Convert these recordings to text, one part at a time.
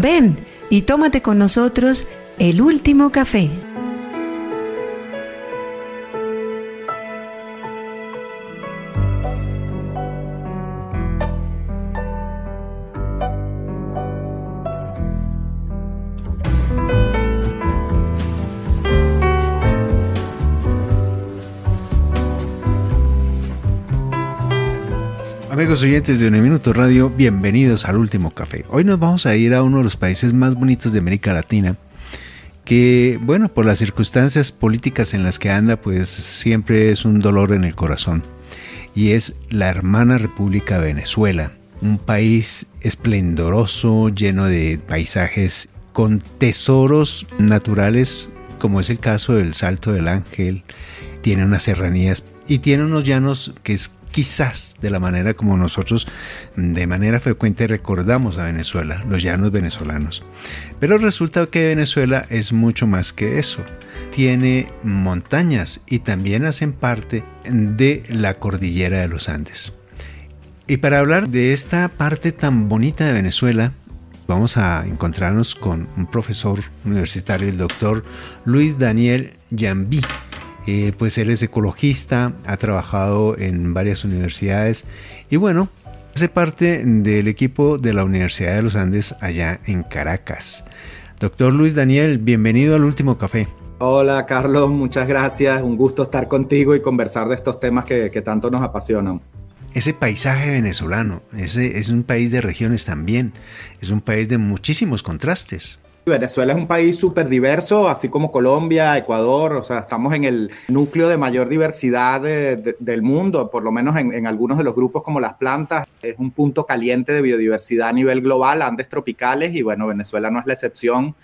Ven y tómate con nosotros el último café. oyentes de Un Minuto Radio, bienvenidos al último café. Hoy nos vamos a ir a uno de los países más bonitos de América Latina, que bueno, por las circunstancias políticas en las que anda, pues siempre es un dolor en el corazón. Y es la hermana República Venezuela, un país esplendoroso, lleno de paisajes con tesoros naturales, como es el caso del Salto del Ángel, tiene unas serranías y tiene unos llanos que es quizás de la manera como nosotros de manera frecuente recordamos a Venezuela, los llanos venezolanos. Pero resulta que Venezuela es mucho más que eso. Tiene montañas y también hacen parte de la cordillera de los Andes. Y para hablar de esta parte tan bonita de Venezuela, vamos a encontrarnos con un profesor universitario, el doctor Luis Daniel Yambí eh, pues él es ecologista, ha trabajado en varias universidades y bueno, hace parte del equipo de la Universidad de los Andes allá en Caracas. Doctor Luis Daniel, bienvenido al último café. Hola Carlos, muchas gracias. Un gusto estar contigo y conversar de estos temas que, tanto nos apasionan. Ese paisaje venezolano, ese es un país de regiones también, es un país de muchísimos contrastes. Venezuela es un país súper diverso, así como Colombia, Ecuador, o sea, estamos en el núcleo de mayor diversidad del mundo, por lo menos en, algunos de los grupos como las plantas, es un punto caliente de biodiversidad a nivel global, Andes tropicales, y bueno, Venezuela no es la excepción.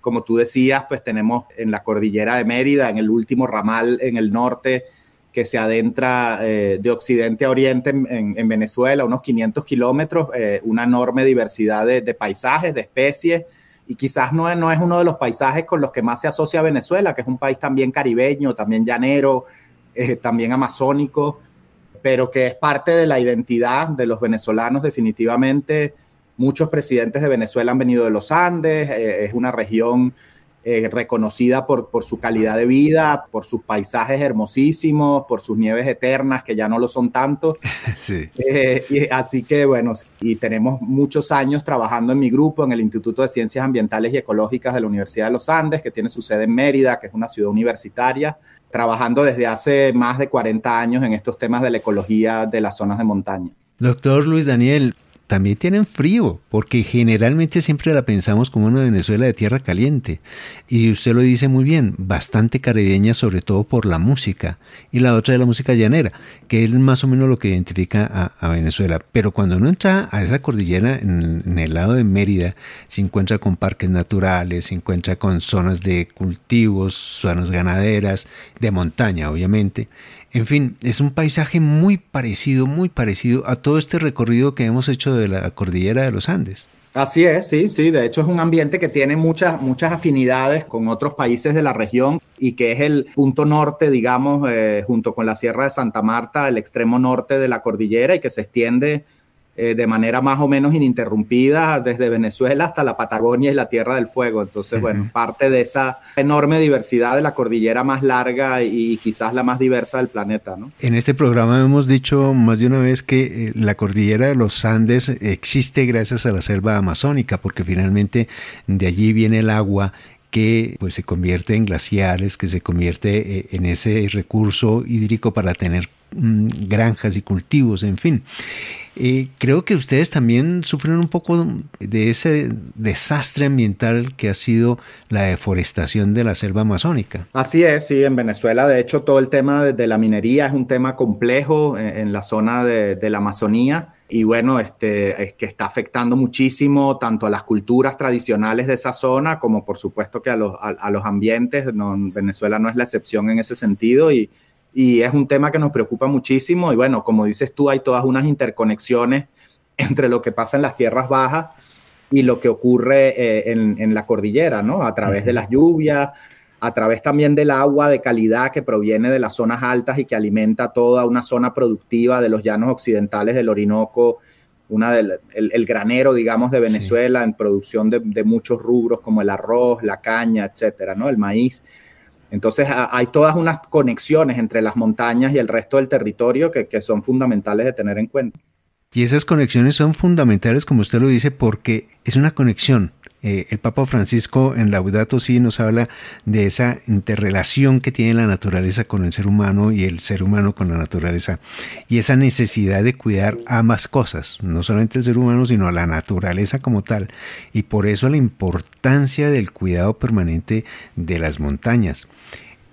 Como tú decías, pues tenemos en la cordillera de Mérida, en el último ramal en el norte, que se adentra eh, de occidente a oriente en, Venezuela, unos 500 kilómetros, eh, una enorme diversidad de paisajes, de especies y quizás no, no es uno de los paisajes con los que más se asocia Venezuela, que es un país también caribeño, también llanero, eh, también amazónico, pero que es parte de la identidad de los venezolanos definitivamente. Muchos presidentes de Venezuela han venido de los Andes, eh, es una región eh, reconocida por, su calidad de vida, por sus paisajes hermosísimos, por sus nieves eternas, que ya no lo son tanto. Sí. Eh, y, así que bueno, y tenemos muchos años trabajando en mi grupo, en el Instituto de Ciencias Ambientales y Ecológicas de la Universidad de los Andes, que tiene su sede en Mérida, que es una ciudad universitaria trabajando desde hace más de 40 años en estos temas de la ecología de las zonas de montaña. Doctor Luis Daniel, también tienen frío, porque generalmente siempre la pensamos como una Venezuela de tierra caliente. Y usted lo dice muy bien, bastante caribeña, sobre todo por la música. Y la otra es la música llanera, que es más o menos lo que identifica a, Venezuela. Pero cuando uno entra a esa cordillera en, el lado de Mérida, se encuentra con parques naturales, se encuentra con zonas de cultivos, zonas ganaderas, de montaña, obviamente. En fin, es un paisaje muy parecido, muy parecido a todo este recorrido que hemos hecho de la cordillera de los Andes. Así es, sí, sí. De hecho, es un ambiente que tiene muchas, muchas afinidades con otros países de la región y que es el punto norte, digamos, eh, junto con la Sierra de Santa Marta, el extremo norte de la cordillera y que se extiende eh, de manera más o menos ininterrumpida desde Venezuela hasta la Patagonia y la Tierra del Fuego. Entonces, bueno, parte de esa enorme diversidad de la cordillera más larga y, quizás la más diversa del planeta. ¿no? En este programa hemos dicho más de una vez que eh, la cordillera de los Andes existe gracias a la selva amazónica, porque finalmente de allí viene el agua que pues, se convierte en glaciares, que se convierte eh, en ese recurso hídrico para tener mm, granjas y cultivos, en fin. Eh, creo que ustedes también sufren un poco de ese desastre ambiental que ha sido la deforestación de la selva amazónica. Así es, sí, en Venezuela, de hecho, todo el tema de, la minería es un tema complejo en, la zona de, la Amazonía. Y bueno, este, es que está afectando muchísimo tanto a las culturas tradicionales de esa zona como por supuesto que a los, los ambientes. No, Venezuela no es la excepción en ese sentido y, y es un tema que nos preocupa muchísimo y bueno, como dices tú, hay todas unas interconexiones entre lo que pasa en las tierras bajas y lo que ocurre eh, en, la cordillera, ¿no? A través de las lluvias, a través también del agua de calidad que proviene de las zonas altas y que alimenta toda una zona productiva de los llanos occidentales del Orinoco, una del, el, granero, digamos, de Venezuela en producción de, de, muchos rubros como el arroz, la caña, etcétera, ¿no? El maíz. Entonces hay todas unas conexiones entre las montañas y el resto del territorio que, son fundamentales de tener en cuenta. Y esas conexiones son fundamentales, como usted lo dice, porque es una conexión eh, el Papa Francisco en Laudato Si nos habla de esa interrelación que tiene la naturaleza con el ser humano y el ser humano con la naturaleza y esa necesidad de cuidar ambas cosas, no solamente el ser humano sino a la naturaleza como tal y por eso la importancia del cuidado permanente de las montañas.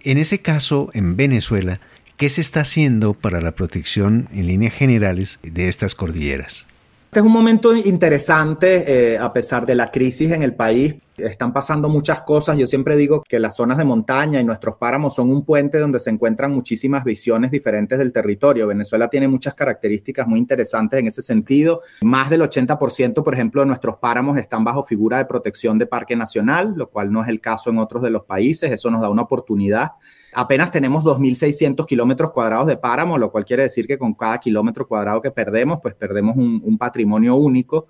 En ese caso, en Venezuela, ¿qué se está haciendo para la protección en líneas generales de estas cordilleras? Este es un momento interesante eh, a pesar de la crisis en el país. Están pasando muchas cosas. Yo siempre digo que las zonas de montaña y nuestros páramos son un puente donde se encuentran muchísimas visiones diferentes del territorio. Venezuela tiene muchas características muy interesantes en ese sentido. Más del 80%, por ejemplo, de nuestros páramos están bajo figura de protección de parque nacional, lo cual no es el caso en otros de los países. Eso nos da una oportunidad apenas tenemos 2.600 kilómetros cuadrados de páramo, lo cual quiere decir que con cada kilómetro cuadrado que perdemos, pues perdemos un, patrimonio único.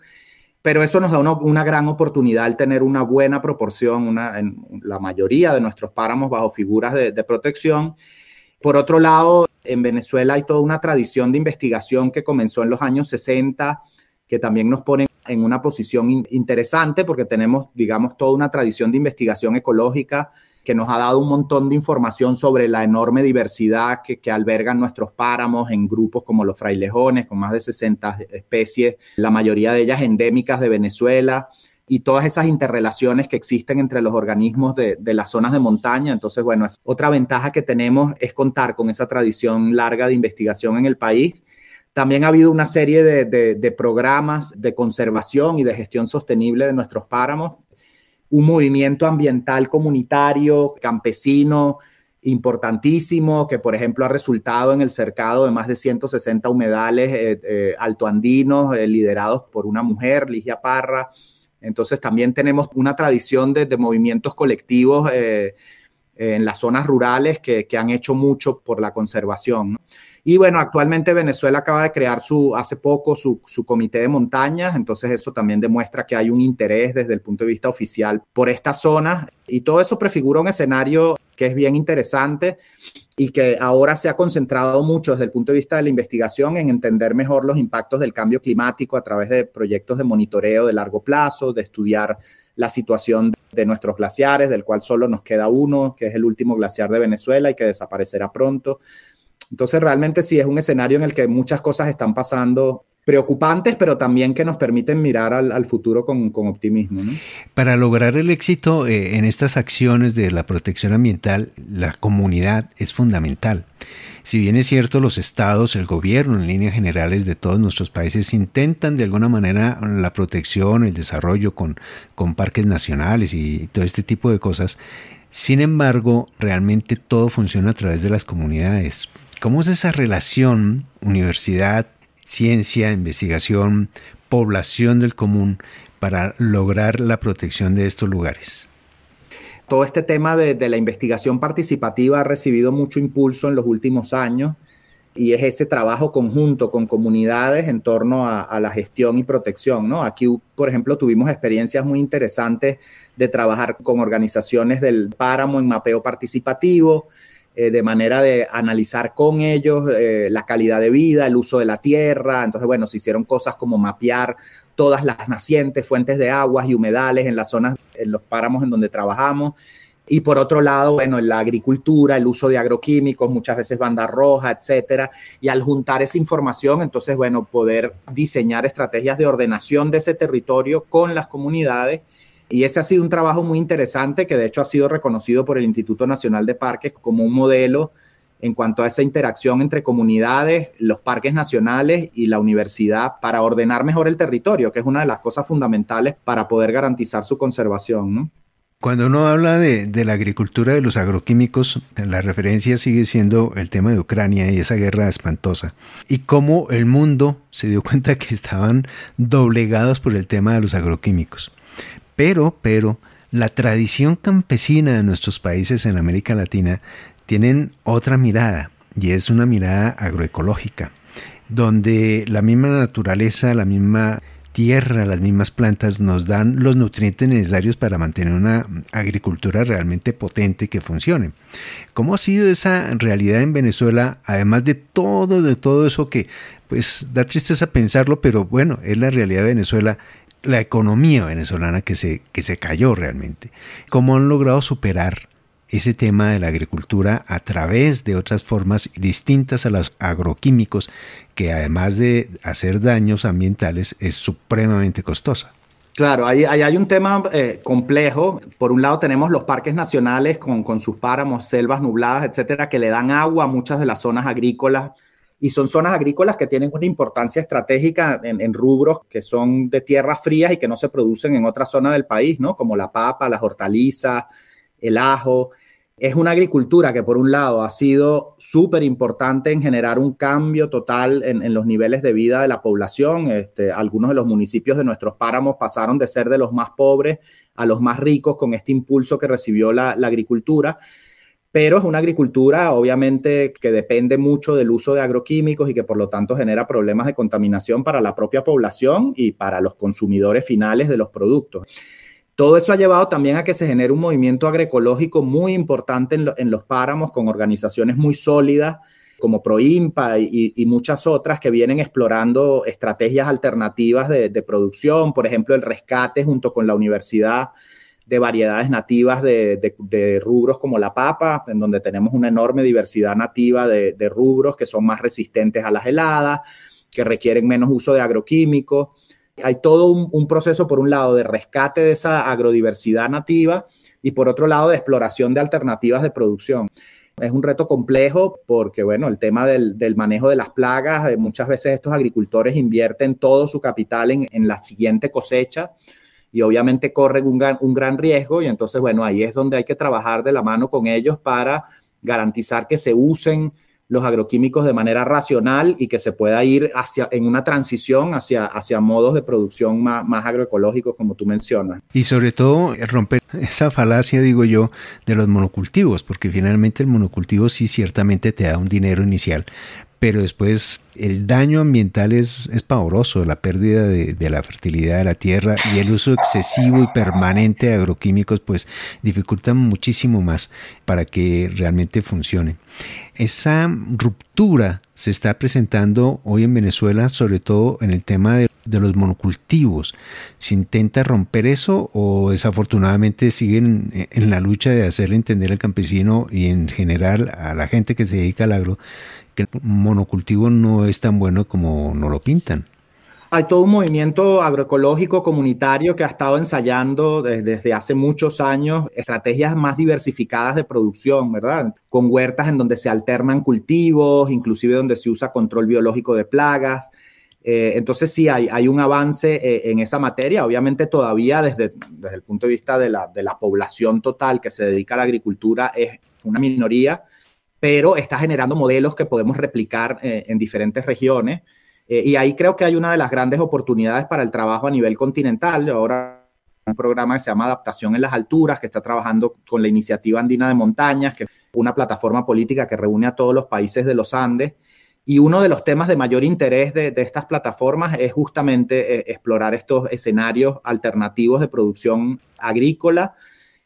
Pero eso nos da una, gran oportunidad al tener una buena proporción, en la mayoría de nuestros páramos bajo figuras de, protección. Por otro lado, en Venezuela hay toda una tradición de investigación que comenzó en los años 60, que también nos pone en una posición interesante porque tenemos, digamos, toda una tradición de investigación ecológica que nos ha dado un montón de información sobre la enorme diversidad que, que, albergan nuestros páramos en grupos como los frailejones, con más de 60 especies, la mayoría de ellas endémicas de Venezuela, y todas esas interrelaciones que existen entre los organismos de, las zonas de montaña. Entonces, bueno, otra ventaja que tenemos es contar con esa tradición larga de investigación en el país. También ha habido una serie de programas de conservación y de gestión sostenible de nuestros páramos un movimiento ambiental comunitario, campesino, importantísimo, que por ejemplo ha resultado en el cercado de más de 160 humedales eh, eh, altoandinos eh, liderados por una mujer, Ligia Parra. Entonces también tenemos una tradición de, movimientos colectivos en las zonas rurales que, que, han hecho mucho por la conservación. Y bueno, actualmente Venezuela acaba de crear su, hace poco su, su comité de montañas, entonces eso también demuestra que hay un interés desde el punto de vista oficial por esta zona y todo eso prefigura un escenario que es bien interesante y que ahora se ha concentrado mucho desde el punto de vista de la investigación en entender mejor los impactos del cambio climático a través de proyectos de monitoreo de largo plazo, de estudiar la situación de nuestros glaciares, del cual solo nos queda uno, que es el último glaciar de Venezuela y que desaparecerá pronto. Entonces realmente sí es un escenario en el que muchas cosas están pasando preocupantes, pero también que nos permiten mirar al, futuro con, optimismo. Para lograr el éxito eh, en estas acciones de la protección ambiental, la comunidad es fundamental. Si bien es cierto, los estados, el gobierno en líneas generales de todos nuestros países intentan de alguna manera la protección, el desarrollo con, con parques nacionales y todo este tipo de cosas, sin embargo, realmente todo funciona a través de las comunidades. ¿Cómo es esa relación universidad, ciencia, investigación, población del común para lograr la protección de estos lugares? Todo este tema de, la investigación participativa ha recibido mucho impulso en los últimos años y es ese trabajo conjunto con comunidades en torno a, a, la gestión y protección. ¿no? Aquí, por ejemplo, tuvimos experiencias muy interesantes de trabajar con organizaciones del páramo en mapeo participativo, eh, de manera de analizar con ellos eh, la calidad de vida, el uso de la tierra. Entonces, bueno, se hicieron cosas como mapear todas las nacientes, fuentes de aguas y humedales en las zonas, en los páramos en donde trabajamos. Y por otro lado, bueno, la agricultura, el uso de agroquímicos, muchas veces banda roja, etcétera. Y al juntar esa información, entonces, bueno, poder diseñar estrategias de ordenación de ese territorio con las comunidades y ese ha sido un trabajo muy interesante que de hecho ha sido reconocido por el Instituto Nacional de Parques como un modelo en cuanto a esa interacción entre comunidades, los parques nacionales y la universidad para ordenar mejor el territorio, que es una de las cosas fundamentales para poder garantizar su conservación. Cuando uno habla de, de, la agricultura de los agroquímicos, la referencia sigue siendo el tema de Ucrania y esa guerra espantosa. Y cómo el mundo se dio cuenta que estaban doblegados por el tema de los agroquímicos. Pero, pero, la tradición campesina de nuestros países en América Latina tienen otra mirada, y es una mirada agroecológica, donde la misma naturaleza, la misma tierra, las mismas plantas nos dan los nutrientes necesarios para mantener una agricultura realmente potente que funcione. ¿Cómo ha sido esa realidad en Venezuela, además de todo, de todo eso que pues da tristeza pensarlo, pero bueno, es la realidad de Venezuela la economía venezolana que se, que se cayó realmente. ¿Cómo han logrado superar ese tema de la agricultura a través de otras formas distintas a los agroquímicos, que además de hacer daños ambientales es supremamente costosa. Claro, ahí, hay un tema eh, complejo. Por un lado tenemos los parques nacionales con, con sus páramos, selvas nubladas, etcétera, que le dan agua a muchas de las zonas agrícolas y son zonas agrícolas que tienen una importancia estratégica en, rubros que son de tierras frías y que no se producen en otra zona del país, ¿no? Como la papa, las hortalizas, el ajo. Es una agricultura que por un lado ha sido súper importante en generar un cambio total en, los niveles de vida de la población. Este, algunos de los municipios de nuestros páramos pasaron de ser de los más pobres a los más ricos con este impulso que recibió la, la agricultura pero es una agricultura obviamente que depende mucho del uso de agroquímicos y que por lo tanto genera problemas de contaminación para la propia población y para los consumidores finales de los productos. Todo eso ha llevado también a que se genere un movimiento agroecológico muy importante en, los páramos con organizaciones muy sólidas como Proimpa y, muchas otras que vienen explorando estrategias alternativas de producción, por ejemplo, el rescate junto con la universidad de variedades nativas de, rubros como la papa, en donde tenemos una enorme diversidad nativa de, rubros que son más resistentes a las heladas, que requieren menos uso de agroquímicos. Hay todo un, proceso, por un lado, de rescate de esa agrodiversidad nativa y por otro lado, de exploración de alternativas de producción. Es un reto complejo porque, bueno, el tema del, manejo de las plagas, eh, muchas veces estos agricultores invierten todo su capital en, en la siguiente cosecha y obviamente corren un gran, un gran riesgo y entonces, bueno, ahí es donde hay que trabajar de la mano con ellos para garantizar que se usen los agroquímicos de manera racional y que se pueda ir hacia, en una transición hacia, hacia modos de producción más, más agroecológicos, como tú mencionas. Y sobre todo romper esa falacia, digo yo, de los monocultivos, porque finalmente el monocultivo sí ciertamente te da un dinero inicial, pero después el daño ambiental es, es pavoroso, la pérdida de, la fertilidad de la tierra y el uso excesivo y permanente de agroquímicos pues dificultan muchísimo más para que realmente funcione. Esa ruptura se está presentando hoy en Venezuela, sobre todo en el tema de, los monocultivos. ¿Se intenta romper eso o desafortunadamente siguen en, en la lucha de hacerle entender al campesino y en general a la gente que se dedica al agro que el monocultivo no es tan bueno como nos lo pintan. Hay todo un movimiento agroecológico comunitario que ha estado ensayando desde, hace muchos años estrategias más diversificadas de producción, ¿verdad? Con huertas en donde se alternan cultivos, inclusive donde se usa control biológico de plagas. Eh, entonces sí, hay, hay un avance eh, en esa materia. Obviamente todavía desde, desde el punto de vista de la, de la población total que se dedica a la agricultura es una minoría, pero está generando modelos que podemos replicar eh, en diferentes regiones. Eh, y ahí creo que hay una de las grandes oportunidades para el trabajo a nivel continental. Ahora un programa que se llama Adaptación en las Alturas, que está trabajando con la iniciativa andina de montañas, que es una plataforma política que reúne a todos los países de los Andes. Y uno de los temas de mayor interés de, estas plataformas es justamente eh, explorar estos escenarios alternativos de producción agrícola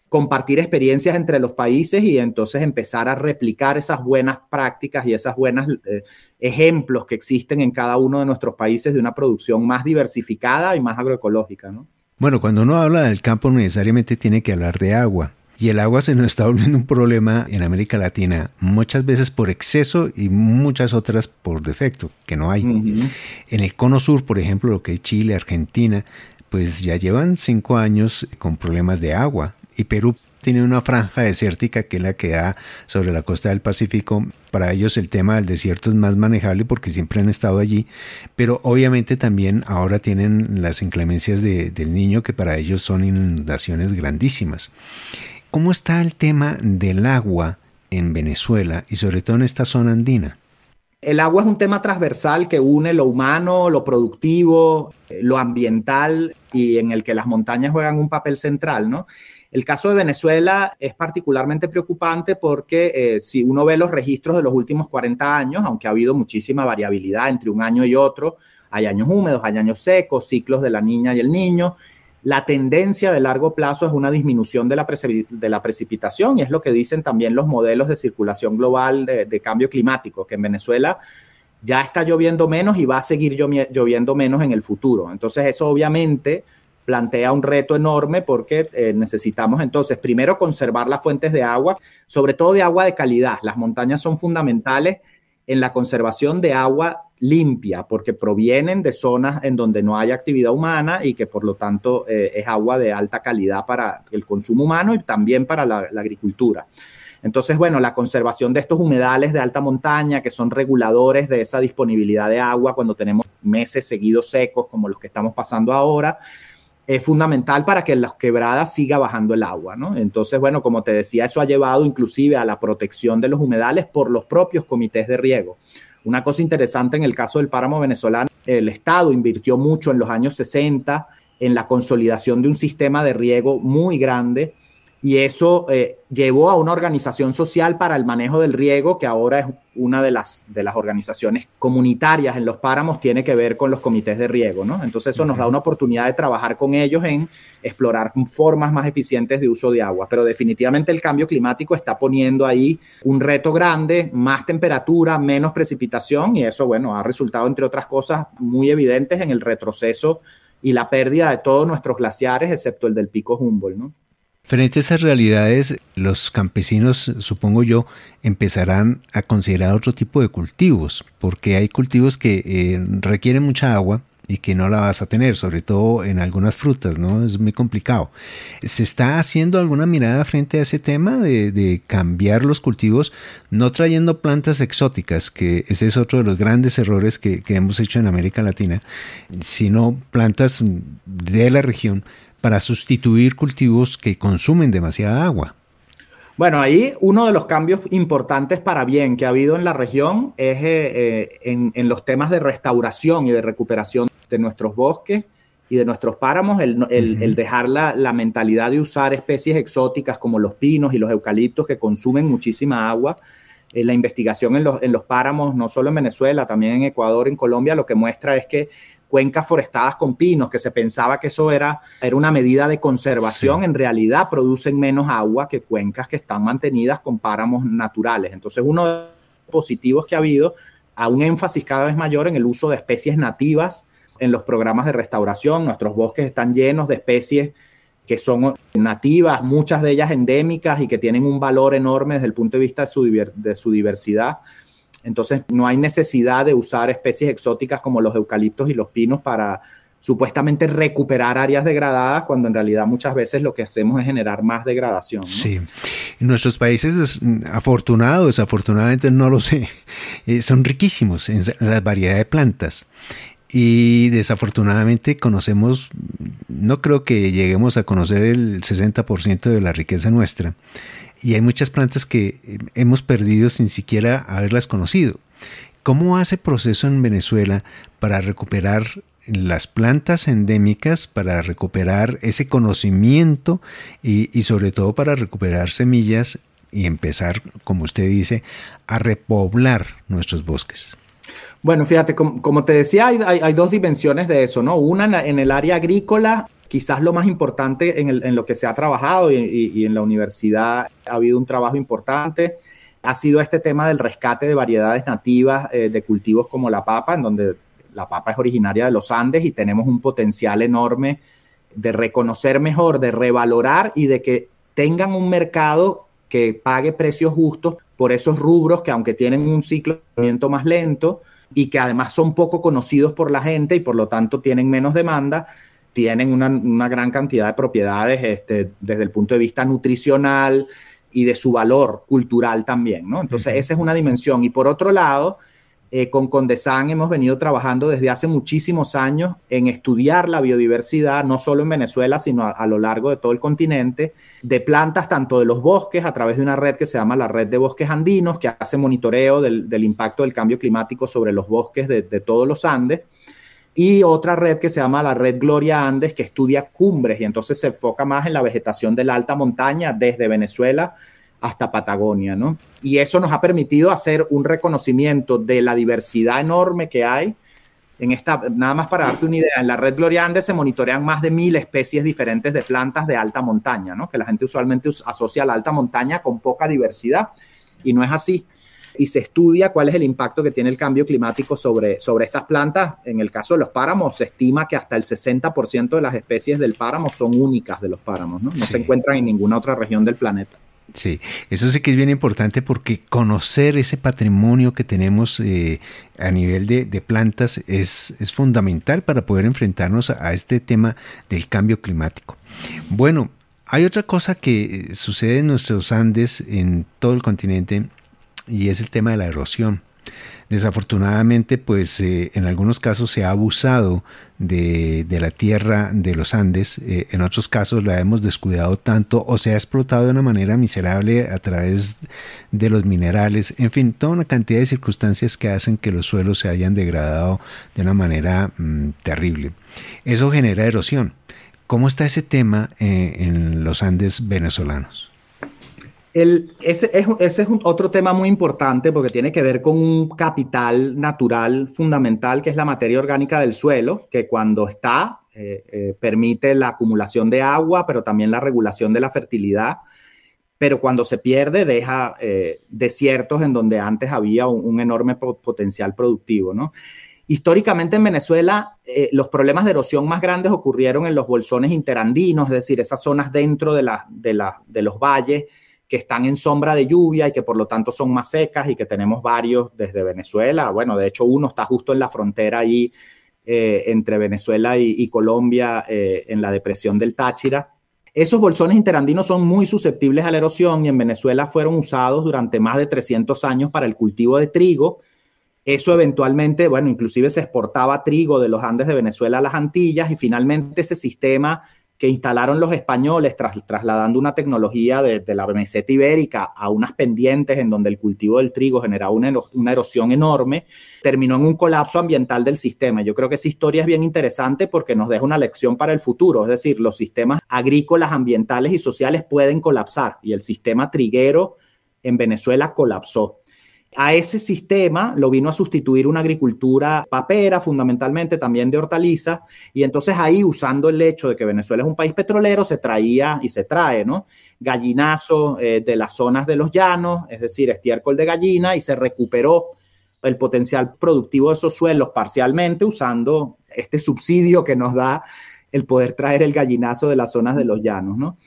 compartir experiencias entre los países y entonces empezar a replicar esas buenas prácticas y esas buenas eh, ejemplos que existen en cada uno de nuestros países de una producción más diversificada y más agroecológica, ¿no? Bueno, cuando uno habla del campo necesariamente tiene que hablar de agua. Y el agua se nos está volviendo un problema en América Latina, muchas veces por exceso y muchas otras por defecto, que no hay. En el cono sur, por ejemplo, lo que es Chile, Argentina, pues ya llevan cinco años con problemas de agua y Perú tiene una franja desértica que es la que da sobre la costa del Pacífico. Para ellos el tema del desierto es más manejable porque siempre han estado allí, pero obviamente también ahora tienen las inclemencias del niño que para ellos son inundaciones grandísimas. ¿Cómo está el tema del agua en Venezuela y sobre todo en esta zona andina? El agua es un tema transversal que une lo humano, lo productivo, eh, lo ambiental y en el que las montañas juegan un papel central, ¿no? El caso de Venezuela es particularmente preocupante porque eh, si uno ve los registros de los últimos 40 años, aunque ha habido muchísima variabilidad entre un año y otro, hay años húmedos, hay años secos, ciclos de la niña y el niño, la tendencia de largo plazo es una disminución de la, precipitación y es lo que dicen también los modelos de circulación global de, de, cambio climático, que en Venezuela ya está lloviendo menos y va a seguir lloviendo menos en el futuro. Entonces eso obviamente plantea un reto enorme porque eh, necesitamos entonces primero conservar las fuentes de agua, sobre todo de agua de calidad. Las montañas son fundamentales en la conservación de agua limpia, porque provienen de zonas en donde no hay actividad humana y que por lo tanto eh, es agua de alta calidad para el consumo humano y también para la agricultura. Entonces, bueno, la conservación de estos humedales de alta montaña, que son reguladores de esa disponibilidad de agua cuando tenemos meses seguidos secos como los que estamos pasando ahora, es fundamental para que en las quebradas siga bajando el agua, ¿no? Entonces, bueno, como te decía, eso ha llevado inclusive a la protección de los humedales por los propios comités de riego. Una cosa interesante en el caso del páramo venezolano, el Estado invirtió mucho en los años 60 en la consolidación de un sistema de riego muy grande y eso eh, llevó a una organización social para el manejo del riego, que ahora es una de las, de las organizaciones comunitarias en los páramos, tiene que ver con los comités de riego, ¿no? Entonces eso nos da una oportunidad de trabajar con ellos en explorar formas más eficientes de uso de agua. Pero definitivamente el cambio climático está poniendo ahí un reto grande, más temperatura, menos precipitación, y eso, bueno, ha resultado, entre otras cosas, muy evidentes en el retroceso y la pérdida de todos nuestros glaciares, excepto el del pico Humboldt, ¿no? Frente a esas realidades, los campesinos, supongo yo, empezarán a considerar otro tipo de cultivos, porque hay cultivos que eh, requieren mucha agua y que no la vas a tener, sobre todo en algunas frutas, ¿no? Es muy complicado. ¿Se está haciendo alguna mirada frente a ese tema de, cambiar los cultivos, no trayendo plantas exóticas, que ese es otro de los grandes errores que hemos hecho en América Latina, sino plantas de la región, para sustituir cultivos que consumen demasiada agua. Bueno, ahí uno de los cambios importantes para bien que ha habido en la región es eh, eh, en, los temas de restauración y de recuperación de nuestros bosques y de nuestros páramos, el, dejar la, mentalidad de usar especies exóticas como los pinos y los eucaliptos que consumen muchísima agua. Eh, la investigación en los, en los páramos, no solo en Venezuela, también en Ecuador, en Colombia, lo que muestra es que cuencas forestadas con pinos, que se pensaba que eso era, era una medida de conservación, en realidad producen menos agua que cuencas que están mantenidas con páramos naturales. Entonces, uno de los positivos que ha habido, a un énfasis cada vez mayor en el uso de especies nativas en los programas de restauración. Nuestros bosques están llenos de especies que son nativas, muchas de ellas endémicas y que tienen un valor enorme desde el punto de vista de su, de su diversidad. Entonces no hay necesidad de usar especies exóticas como los eucaliptos y los pinos para supuestamente recuperar áreas degradadas cuando en realidad muchas veces lo que hacemos es generar más degradación. Sí, nuestros países afortunados, desafortunadamente no lo sé, eh, son riquísimos en la variedad de plantas y desafortunadamente conocemos, no creo que lleguemos a conocer el 60% de la riqueza nuestra y hay muchas plantas que eh, hemos perdido sin siquiera haberlas conocido. ¿Cómo hace proceso en Venezuela para recuperar las plantas endémicas, para recuperar ese conocimiento y, y sobre todo para recuperar semillas y empezar, como usted dice, a repoblar nuestros bosques? Bueno, fíjate, como, te decía, hay, dos dimensiones de eso, ¿no? Una en el área agrícola, quizás lo más importante en, lo que se ha trabajado y, en la universidad ha habido un trabajo importante ha sido este tema del rescate de variedades nativas eh, de cultivos como la papa, en donde la papa es originaria de los Andes y tenemos un potencial enorme de reconocer mejor, de revalorar y de que tengan un mercado que pague precios justos por esos rubros que aunque tienen un ciclo de más lento y que además son poco conocidos por la gente y por lo tanto tienen menos demanda, tienen una, gran cantidad de propiedades este, desde el punto de vista nutricional y de su valor cultural también, Entonces, esa es una dimensión. Y por otro lado, eh, con Condesan hemos venido trabajando desde hace muchísimos años en estudiar la biodiversidad, no solo en Venezuela, sino a, lo largo de todo el continente, de plantas, tanto de los bosques, a través de una red que se llama la Red de Bosques Andinos, que hace monitoreo del, impacto del cambio climático sobre los bosques de, de todos los Andes, y otra red que se llama la Red Gloria Andes, que estudia cumbres y entonces se enfoca más en la vegetación de la alta montaña desde Venezuela hasta Patagonia, ¿no? Y eso nos ha permitido hacer un reconocimiento de la diversidad enorme que hay. En esta, nada más para darte una idea, en la red Gloria Andes se monitorean más de mil especies diferentes de plantas de alta montaña, ¿no? Que la gente usualmente asocia la alta montaña con poca diversidad y no es así. Y se estudia cuál es el impacto que tiene el cambio climático sobre, sobre estas plantas. En el caso de los páramos, se estima que hasta el 60% de las especies del páramo son únicas de los páramos, ¿no? No se encuentran en ninguna otra región del planeta. Sí, eso sí que es bien importante porque conocer ese patrimonio que tenemos eh, a nivel de, plantas es, fundamental para poder enfrentarnos a, este tema del cambio climático. Bueno, hay otra cosa que eh, sucede en nuestros Andes, en todo el continente, y es el tema de la erosión. Desafortunadamente, pues eh, en algunos casos se ha abusado de, la tierra de los Andes. Eh, en otros casos la hemos descuidado tanto o se ha explotado de una manera miserable a través de los minerales. En fin, toda una cantidad de circunstancias que hacen que los suelos se hayan degradado de una manera mm, terrible. Eso genera erosión. ¿Cómo está ese tema eh, en los Andes venezolanos? ese, es, otro tema muy importante porque tiene que ver con un capital natural fundamental que es la materia orgánica del suelo, que cuando está eh, eh, permite la acumulación de agua, pero también la regulación de la fertilidad, pero cuando se pierde deja eh, desiertos en donde antes había un, enorme potencial productivo, Históricamente en Venezuela los problemas de erosión más grandes ocurrieron en los bolsones interandinos, es decir, esas zonas dentro de, de, de los valles que están en sombra de lluvia y que por lo tanto son más secas y que tenemos varios desde Venezuela. Bueno, de hecho uno está justo en la frontera ahí eh, entre Venezuela y, Colombia eh, en la depresión del Táchira. Esos bolsones interandinos son muy susceptibles a la erosión y en Venezuela fueron usados durante más de 300 años para el cultivo de trigo. Eso eventualmente, bueno, inclusive se exportaba trigo de los Andes de Venezuela a las Antillas y finalmente ese sistema que instalaron los españoles tras, trasladando una tecnología de, la meseta ibérica a unas pendientes en donde el cultivo del trigo generaba una, una, erosión enorme, terminó en un colapso ambiental del sistema. Yo creo que esa historia es bien interesante porque nos deja una lección para el futuro, es decir, los sistemas agrícolas, ambientales y sociales pueden colapsar y el sistema triguero en Venezuela colapsó. A ese sistema lo vino a sustituir una agricultura papera, fundamentalmente también de hortaliza, y entonces ahí usando el hecho de que Venezuela es un país petrolero, se traía y se trae, ¿no? Gallinazo eh, de las zonas de los llanos, es decir, estiércol de gallina, y se recuperó el potencial productivo de esos suelos parcialmente usando este subsidio que nos da el poder traer el gallinazo de las zonas de los llanos, ¿no?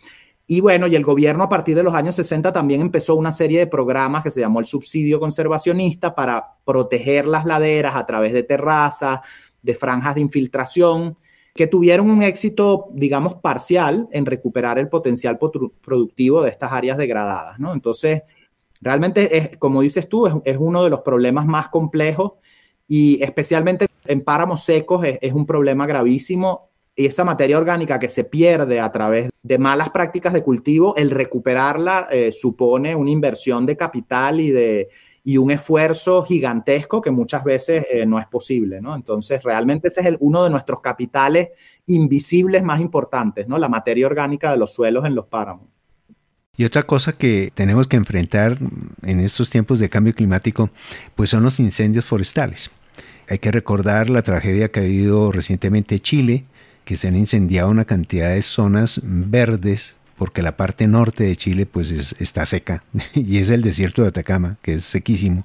Y bueno, y el gobierno a partir de los años 60 también empezó una serie de programas que se llamó el subsidio conservacionista para proteger las laderas a través de terrazas, de franjas de infiltración, que tuvieron un éxito, digamos, parcial en recuperar el potencial productivo de estas áreas degradadas, Entonces, realmente, como dices tú, es, uno de los problemas más complejos y especialmente en páramos secos es un problema gravísimo y esa materia orgánica que se pierde a través de malas prácticas de cultivo, el recuperarla eh, supone una inversión de capital y, de, un esfuerzo gigantesco que muchas veces eh, no es posible, ¿no? Entonces, realmente ese es el, uno de nuestros capitales invisibles más importantes, ¿no? La materia orgánica de los suelos en los páramos. Y otra cosa que tenemos que enfrentar en estos tiempos de cambio climático, pues son los incendios forestales. Hay que recordar la tragedia que ha habido recientemente Chile, que se han incendiado una cantidad de zonas verdes porque la parte norte de Chile pues está seca y es el desierto de Atacama, que es sequísimo.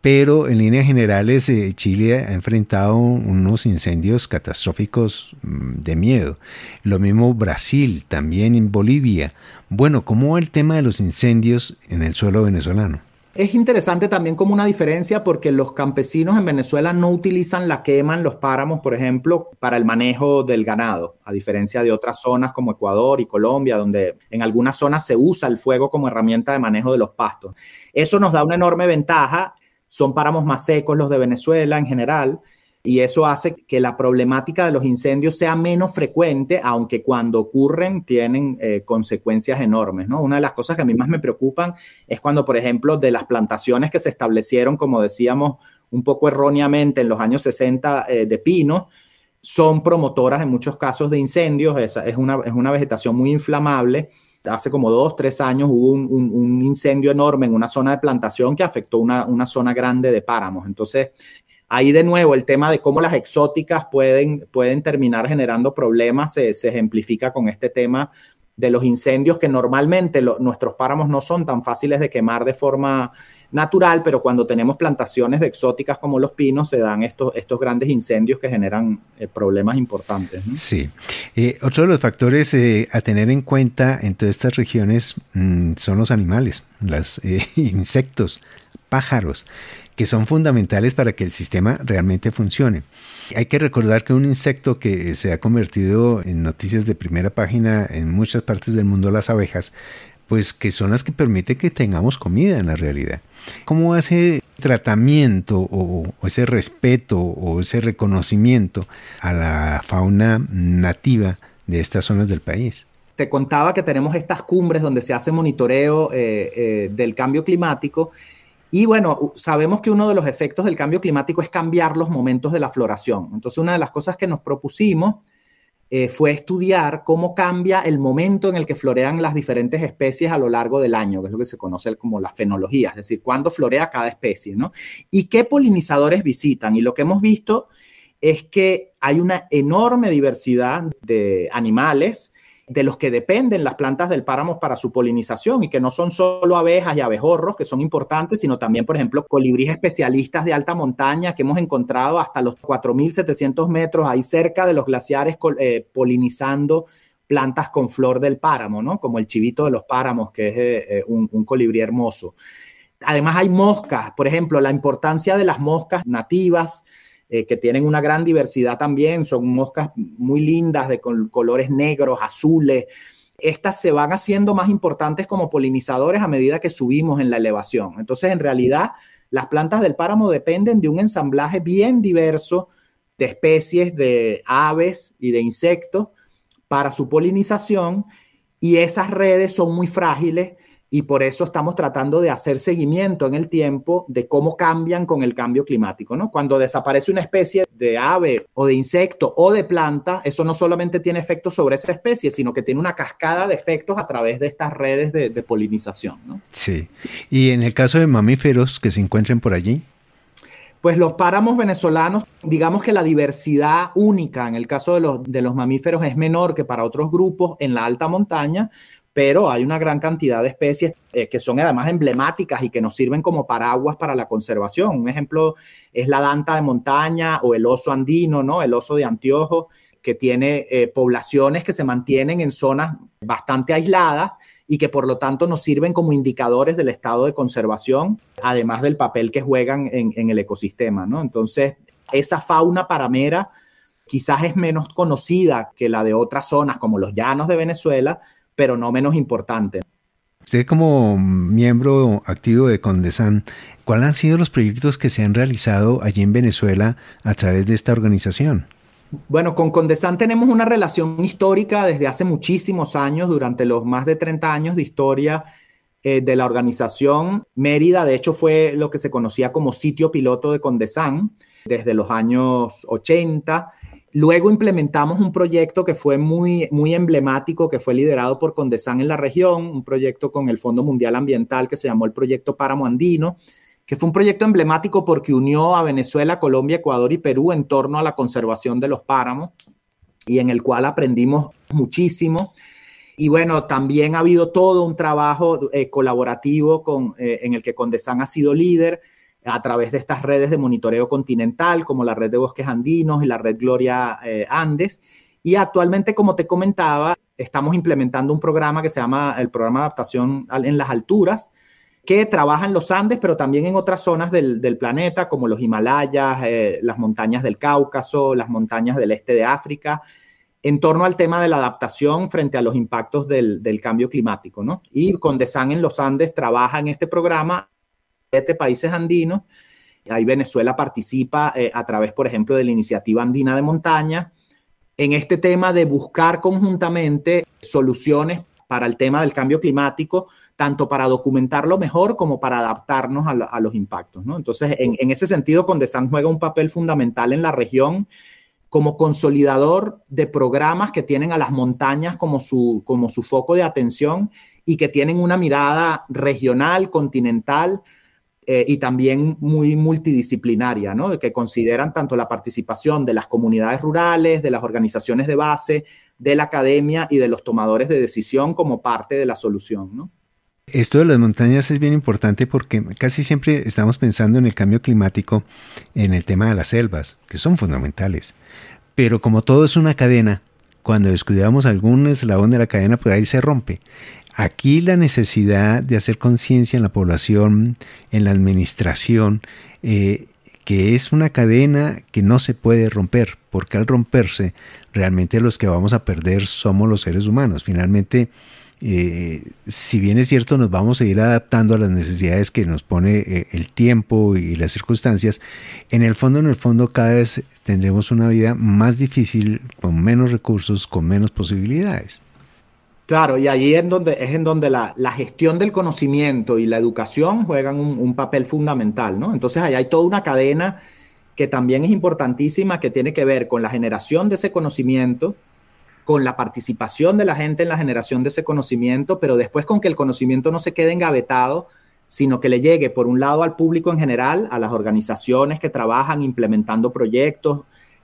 Pero en líneas generales eh, Chile ha enfrentado unos incendios catastróficos mm, de miedo. Lo mismo Brasil, también en Bolivia. Bueno, ¿cómo va el tema de los incendios en el suelo venezolano? Es interesante también como una diferencia porque los campesinos en Venezuela no utilizan la quema en los páramos, por ejemplo, para el manejo del ganado, a diferencia de otras zonas como Ecuador y Colombia, donde en algunas zonas se usa el fuego como herramienta de manejo de los pastos. Eso nos da una enorme ventaja. Son páramos más secos los de Venezuela en general y eso hace que la problemática de los incendios sea menos frecuente, aunque cuando ocurren tienen eh, consecuencias enormes. ¿no? Una de las cosas que a mí más me preocupan es cuando, por ejemplo, de las plantaciones que se establecieron, como decíamos un poco erróneamente en los años 60 eh, de pino, son promotoras en muchos casos de incendios, es, es, una, vegetación muy inflamable hace como dos, tres años hubo un, incendio enorme en una zona de plantación que afectó una, una zona grande de páramos. Entonces, Ahí de nuevo el tema de cómo las exóticas pueden, pueden terminar generando problemas se, ejemplifica con este tema de los incendios que normalmente nuestros páramos no son tan fáciles de quemar de forma natural, pero cuando tenemos plantaciones de exóticas como los pinos se dan estos, estos grandes incendios que generan eh, problemas importantes. Sí. Eh, otro de los factores eh, a tener en cuenta en todas estas regiones mm, son los animales, los insectos, pájaros que son fundamentales para que el sistema realmente funcione. Hay que recordar que un insecto que se ha convertido en noticias de primera página en muchas partes del mundo, las abejas, pues que son las que permiten que tengamos comida en la realidad. ¿Cómo hace tratamiento o, ese respeto o ese reconocimiento a la fauna nativa de estas zonas del país? Te contaba que tenemos estas cumbres donde se hace monitoreo eh, eh, del cambio climático y bueno, sabemos que uno de los efectos del cambio climático es cambiar los momentos de la floración. Entonces, una de las cosas que nos propusimos eh, fue estudiar cómo cambia el momento en el que florean las diferentes especies a lo largo del año, que es lo que se conoce como la fenología, es decir, cuándo florea cada especie, ¿no? Y qué polinizadores visitan. Y lo que hemos visto es que hay una enorme diversidad de animales de los que dependen las plantas del páramo para su polinización y que no son solo abejas y abejorros que son importantes, sino también, por ejemplo, colibríes especialistas de alta montaña que hemos encontrado hasta los 4.700 metros ahí cerca de los glaciares eh, polinizando plantas con flor del páramo, ¿no? Como el chivito de los páramos, que es eh, eh, un colibrí hermoso. Además hay moscas, por ejemplo, la importancia de las moscas nativas eh, que tienen una gran diversidad también, son moscas muy lindas de colores negros, azules. Estas se van haciendo más importantes como polinizadores a medida que subimos en la elevación. Entonces, en realidad, las plantas del páramo dependen de un ensamblaje bien diverso de especies de aves y de insectos para su polinización y esas redes son muy frágiles y por eso estamos tratando de hacer seguimiento en el tiempo de cómo cambian con el cambio climático, ¿no? Cuando desaparece una especie de ave o de insecto o de planta, eso no solamente tiene efectos sobre esa especie, sino que tiene una cascada de efectos a través de estas redes de, polinización, Sí. Y en el caso de mamíferos que se encuentren por allí, pues los páramos venezolanos, digamos que la diversidad única en el caso los, de los mamíferos es menor que para otros grupos en la alta montaña, pero hay una gran cantidad de especies eh, que son además emblemáticas y que nos sirven como paraguas para la conservación. Un ejemplo es la danta de montaña o el oso andino, ¿no? El oso de Antiojo, que tiene eh, poblaciones que se mantienen en zonas bastante aisladas y que por lo tanto nos sirven como indicadores del estado de conservación, además del papel que juegan en, el ecosistema, ¿no? Entonces, esa fauna paramera quizás es menos conocida que la de otras zonas como los llanos de Venezuela, pero no menos importante. Usted como miembro activo de Condesan, ¿cuáles han sido los proyectos que se han realizado allí en Venezuela a través de esta organización? Bueno, con Condesan tenemos una relación histórica desde hace muchísimos años, durante los más de 30 años de historia eh, de la organización. Mérida, de hecho, fue lo que se conocía como sitio piloto de Condesan desde los años 80. Luego implementamos un proyecto que fue muy, muy emblemático, que fue liderado por Condesan en la región, un proyecto con el Fondo Mundial Ambiental que se llamó el Proyecto Páramo Andino, que fue un proyecto emblemático porque unió a Venezuela, Colombia, Ecuador y Perú en torno a la conservación de los páramos y en el cual aprendimos muchísimo. Y bueno, también ha habido todo un trabajo eh, colaborativo eh, en el que Condesan ha sido líder a través de estas redes de monitoreo continental, como la red de bosques andinos y la red Gloria eh, Andes. Y actualmente, como te comentaba, estamos implementando un programa que se llama el programa de adaptación en las alturas, que trabaja en los Andes, pero también en otras zonas del, planeta, como los Himalayas, eh, las montañas del Cáucaso, las montañas del este de África, en torno al tema de la adaptación frente a los impactos del, cambio climático. ¿no? Y Condesan en los Andes trabaja en este programa países andinos. Ahí Venezuela participa eh, a través, por ejemplo, de la iniciativa andina de montaña en este tema de buscar conjuntamente soluciones para el tema del cambio climático, tanto para documentarlo mejor como para adaptarnos a, los impactos. Entonces, en, ese sentido, Condesan juega un papel fundamental en la región como consolidador de programas que tienen a las montañas como su, como su foco de atención y que tienen una mirada regional, continental, eh, y también muy multidisciplinaria, ¿no? que consideran tanto la participación de las comunidades rurales, de las organizaciones de base, de la academia y de los tomadores de decisión como parte de la solución. Esto de las montañas es bien importante porque casi siempre estamos pensando en el cambio climático, en el tema de las selvas, que son fundamentales. Pero como todo es una cadena, cuando descuidamos algún eslabón de la cadena, por pues ahí se rompe. Aquí la necesidad de hacer conciencia en la población, en la administración, eh, que es una cadena que no se puede romper, porque al romperse, realmente los que vamos a perder somos los seres humanos. Finalmente, eh, si bien es cierto, nos vamos a ir adaptando a las necesidades que nos pone eh, el tiempo y las circunstancias, en el fondo, en el fondo, cada vez tendremos una vida más difícil, con menos recursos, con menos posibilidades. Claro, y allí es donde, es en donde la, gestión del conocimiento y la educación juegan un, un, papel fundamental, ¿no? Entonces ahí hay toda una cadena que también es importantísima, que tiene que ver con la generación de ese conocimiento, con la participación de la gente en la generación de ese conocimiento, pero después con que el conocimiento no se quede engavetado, sino que le llegue, por un lado, al público en general, a las organizaciones que trabajan implementando proyectos,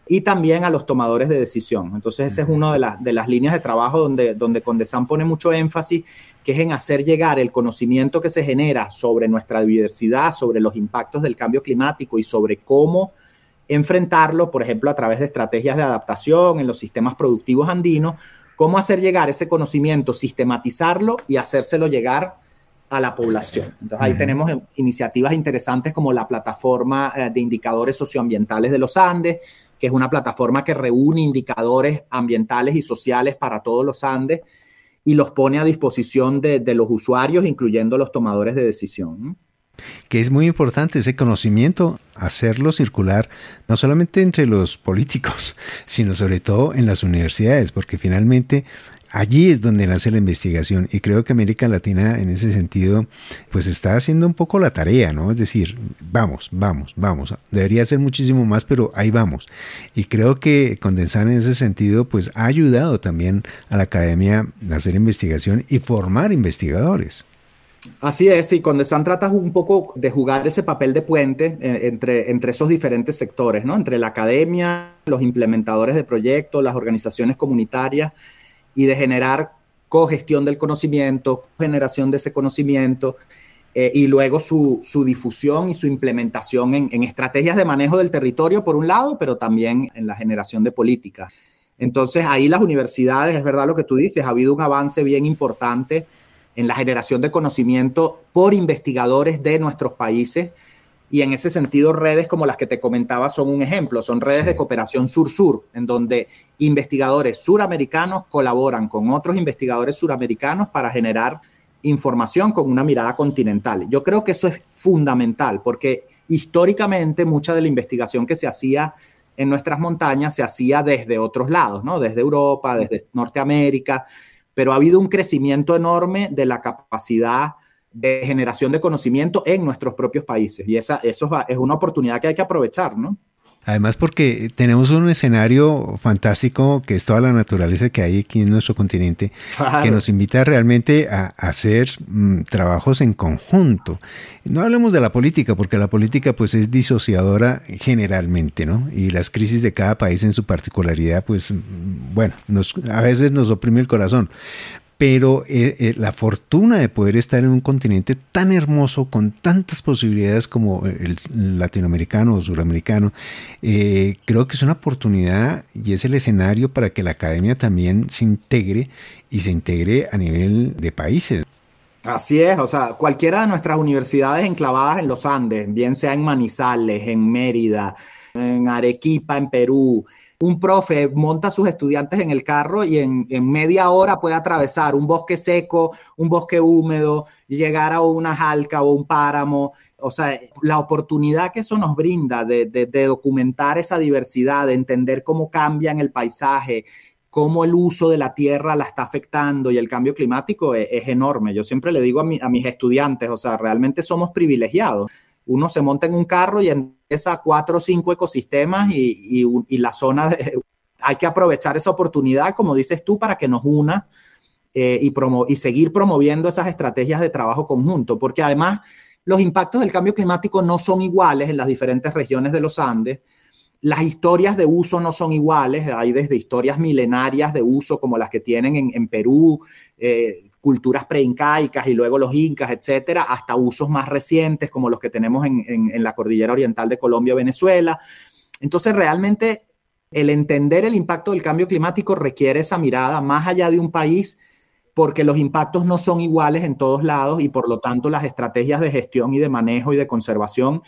y también a los tomadores de decisión. Entonces, esa es una de, las de las líneas de trabajo donde, donde Condesán pone mucho énfasis, que es en hacer llegar el conocimiento que se genera sobre nuestra diversidad, sobre los impactos del cambio climático y sobre cómo enfrentarlo, por ejemplo, a través de estrategias de adaptación en los sistemas productivos andinos, cómo hacer llegar ese conocimiento, sistematizarlo y hacérselo llegar a la población. Entonces ahí tenemos iniciativas interesantes como la plataforma eh, de indicadores socioambientales de los Andes, que es una plataforma que reúne indicadores ambientales y sociales para todos los Andes y los pone a disposición de, los usuarios, incluyendo los tomadores de decisión que es muy importante ese conocimiento, hacerlo circular no solamente entre los políticos, sino sobre todo en las universidades, porque finalmente Allí es donde nace la investigación y creo que América Latina en ese sentido pues está haciendo un poco la tarea, ¿no? Es decir, vamos, vamos, vamos. Debería ser muchísimo más, pero ahí vamos. Y creo que condensar en ese sentido pues ha ayudado también a la academia a hacer investigación y formar investigadores. Así es, y Condesan trata un poco de jugar ese papel de puente eh, entre, entre esos diferentes sectores, ¿no? Entre la academia, los implementadores de proyectos, las organizaciones comunitarias y de generar cogestión del conocimiento, generación de ese conocimiento eh, y luego su, difusión y su implementación en, en, estrategias de manejo del territorio, por un lado, pero también en la generación de políticas. Entonces, ahí las universidades, es verdad lo que tú dices, ha habido un avance bien importante en la generación de conocimiento por investigadores de nuestros países y en ese sentido, redes como las que te comentaba son un ejemplo, son redes de cooperación sur-sur, en donde investigadores suramericanos colaboran con otros investigadores suramericanos para generar información con una mirada continental. Yo creo que eso es fundamental porque históricamente mucha de la investigación que se hacía en nuestras montañas se hacía desde otros lados, ¿no? Desde Europa, desde Norteamérica, pero ha habido un crecimiento enorme de la capacidad de generación de conocimiento en nuestros propios países. Y esa, eso es una oportunidad que hay que aprovechar, ¿no? Además porque tenemos un escenario fantástico que es toda la naturaleza que hay aquí en nuestro continente, que nos invita realmente a, hacer mm, trabajos en conjunto. No hablemos de la política, porque la política pues es disociadora generalmente, ¿no? Y las crisis de cada país en su particularidad, pues mm, bueno, a veces nos oprime el corazón pero eh, eh, la fortuna de poder estar en un continente tan hermoso, con tantas posibilidades como eh, el latinoamericano o suramericano, creo que es una oportunidad y es el escenario para que la academia también se integre y se integre a nivel de países. Así es, o sea, cualquiera de nuestras universidades enclavadas en los Andes, bien sea en Manizales, en Mérida, en Arequipa, en Perú, un profe monta a sus estudiantes en el carro y en, media hora puede atravesar un bosque seco, un bosque húmedo, llegar a una jalca o un páramo. O sea, la oportunidad que eso nos brinda de, documentar esa diversidad, de entender cómo cambian el paisaje, cómo el uso de la tierra la está afectando y el cambio climático e, es, enorme. Yo siempre le digo a, a mis estudiantes, o sea, realmente somos privilegiados uno se monta en un carro y empieza cuatro o cinco ecosistemas y, la zona, hay que aprovechar esa oportunidad, como dices tú, para que nos una eh, y, y seguir promoviendo esas estrategias de trabajo conjunto, porque además los impactos del cambio climático no son iguales en las diferentes regiones de los Andes. Las historias de uso no son iguales, hay desde historias milenarias de uso como las que tienen en, Perú, eh, culturas preincaicas y luego los incas, etcétera, hasta usos más recientes como los que tenemos en, la cordillera oriental de Colombia, Venezuela. Entonces, realmente el entender el impacto del cambio climático requiere esa mirada más allá de un país, porque los impactos no son iguales en todos lados y por lo tanto las estrategias de gestión y de manejo y de conservación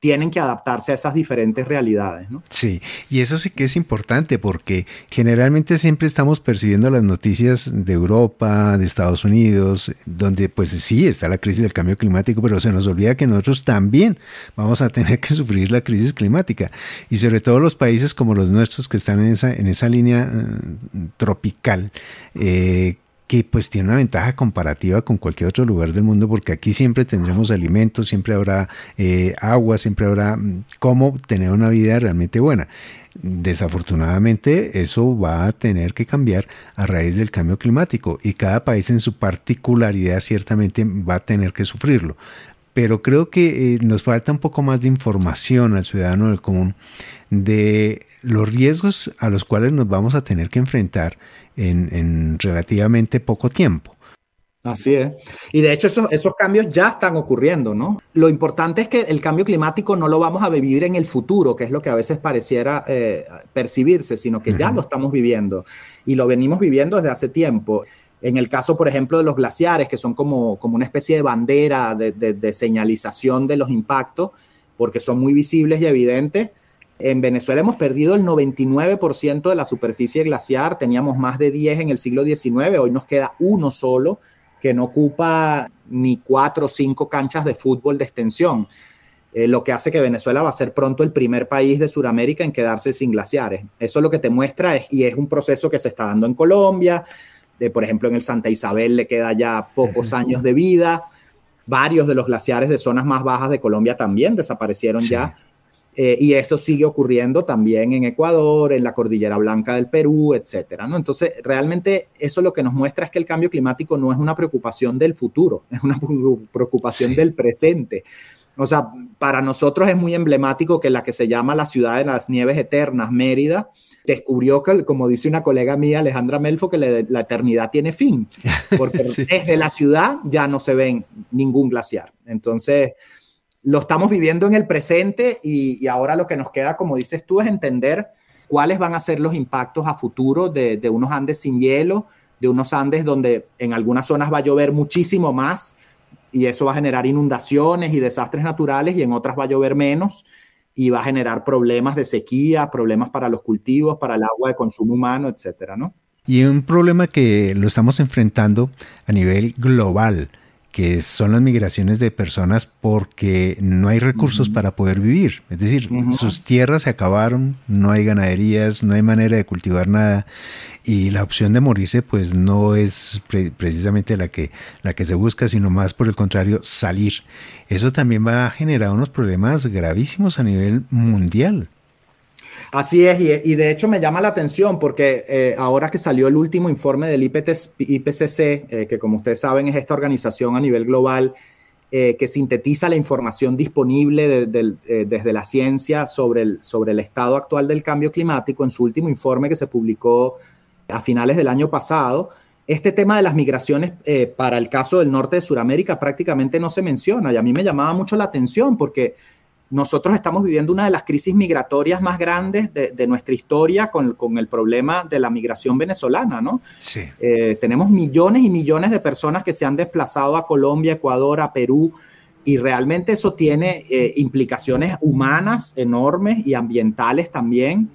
tienen que adaptarse a esas diferentes realidades. ¿no? Sí, y eso sí que es importante porque generalmente siempre estamos percibiendo las noticias de Europa, de Estados Unidos, donde pues sí está la crisis del cambio climático, pero se nos olvida que nosotros también vamos a tener que sufrir la crisis climática. Y sobre todo los países como los nuestros que están en esa, en esa línea eh, tropical, eh, que pues tiene una ventaja comparativa con cualquier otro lugar del mundo, porque aquí siempre tendremos alimentos, siempre habrá eh, agua, siempre habrá mm, cómo tener una vida realmente buena. Desafortunadamente eso va a tener que cambiar a raíz del cambio climático y cada país en su particularidad ciertamente va a tener que sufrirlo pero creo que eh, nos falta un poco más de información al ciudadano del común de los riesgos a los cuales nos vamos a tener que enfrentar en, relativamente poco tiempo. Así es. Y de hecho esos, cambios ya están ocurriendo, ¿no? Lo importante es que el cambio climático no lo vamos a vivir en el futuro, que es lo que a veces pareciera eh, percibirse, sino que ya lo estamos viviendo y lo venimos viviendo desde hace tiempo. En el caso, por ejemplo, de los glaciares, que son como, como una especie de bandera de, de señalización de los impactos, porque son muy visibles y evidentes, en Venezuela hemos perdido el 99% de la superficie glaciar, teníamos más de 10 en el siglo XIX, hoy nos queda uno solo que no ocupa ni cuatro o cinco canchas de fútbol de extensión, eh, lo que hace que Venezuela va a ser pronto el primer país de Sudamérica en quedarse sin glaciares. Eso lo que te muestra es, y es un proceso que se está dando en Colombia, de, por ejemplo en el Santa Isabel le queda ya pocos años de vida, varios de los glaciares de zonas más bajas de Colombia también desaparecieron ya eh, y eso sigue ocurriendo también en Ecuador, en la Cordillera Blanca del Perú, etcétera. Entonces, realmente eso lo que nos muestra es que el cambio climático no es una preocupación del futuro, es una preocupación del presente. O sea, para nosotros es muy emblemático que la que se llama la ciudad de las nieves eternas, Mérida, descubrió que, como dice una colega mía, Alejandra Melfo, que la eternidad tiene fin, porque desde la ciudad ya no se ven ningún glaciar. Entonces, lo estamos viviendo en el presente y, ahora lo que nos queda, como dices tú, es entender cuáles van a ser los impactos a futuro de, unos Andes sin hielo, de unos Andes donde en algunas zonas va a llover muchísimo más y eso va a generar inundaciones y desastres naturales y en otras va a llover menos y va a generar problemas de sequía, problemas para los cultivos, para el agua de consumo humano, etcétera, Y un problema que lo estamos enfrentando a nivel global, que son las migraciones de personas porque no hay recursos para poder vivir. Es decir, sus tierras se acabaron, no hay ganaderías, no hay manera de cultivar nada y la opción de morirse pues no es precisamente la que, la que se busca, sino más por el contrario, salir. Eso también va a generar unos problemas gravísimos a nivel mundial. Así es, y, de hecho me llama la atención porque eh, ahora que salió el último informe del IPCC, eh, que como ustedes saben es esta organización a nivel global eh, que sintetiza la información disponible desde la ciencia sobre el, estado actual del cambio climático, en su último informe que se publicó a finales del año pasado, este tema de las migraciones para el caso del norte de Sudamérica prácticamente no se menciona y a mí me llamaba mucho la atención porque nosotros estamos viviendo una de las crisis migratorias más grandes de, nuestra historia con, el problema de la migración venezolana, ¿no? Eh, tenemos millones y millones de personas que se han desplazado a Colombia, Ecuador, a Perú, y realmente eso tiene eh, implicaciones humanas enormes y ambientales también